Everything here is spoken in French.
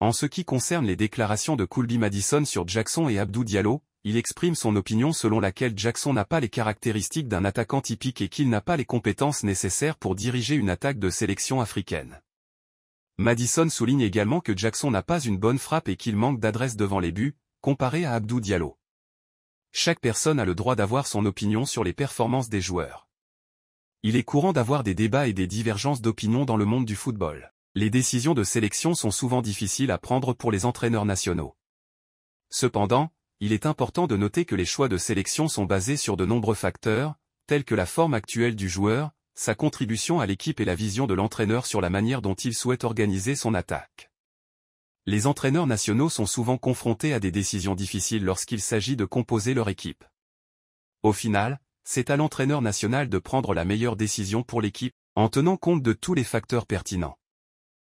En ce qui concerne les déclarations de Coolby Madison sur Jackson et Abdou Diallo, il exprime son opinion selon laquelle Jackson n'a pas les caractéristiques d'un attaquant typique et qu'il n'a pas les compétences nécessaires pour diriger une attaque de sélection africaine. Madison souligne également que Jackson n'a pas une bonne frappe et qu'il manque d'adresse devant les buts, comparé à Abdou Diallo. Chaque personne a le droit d'avoir son opinion sur les performances des joueurs. Il est courant d'avoir des débats et des divergences d'opinion dans le monde du football les décisions de sélection sont souvent difficiles à prendre pour les entraîneurs nationaux. Cependant, il est important de noter que les choix de sélection sont basés sur de nombreux facteurs, tels que la forme actuelle du joueur, sa contribution à l'équipe et la vision de l'entraîneur sur la manière dont il souhaite organiser son attaque. Les entraîneurs nationaux sont souvent confrontés à des décisions difficiles lorsqu'il s'agit de composer leur équipe. Au final, c'est à l'entraîneur national de prendre la meilleure décision pour l'équipe, en tenant compte de tous les facteurs pertinents.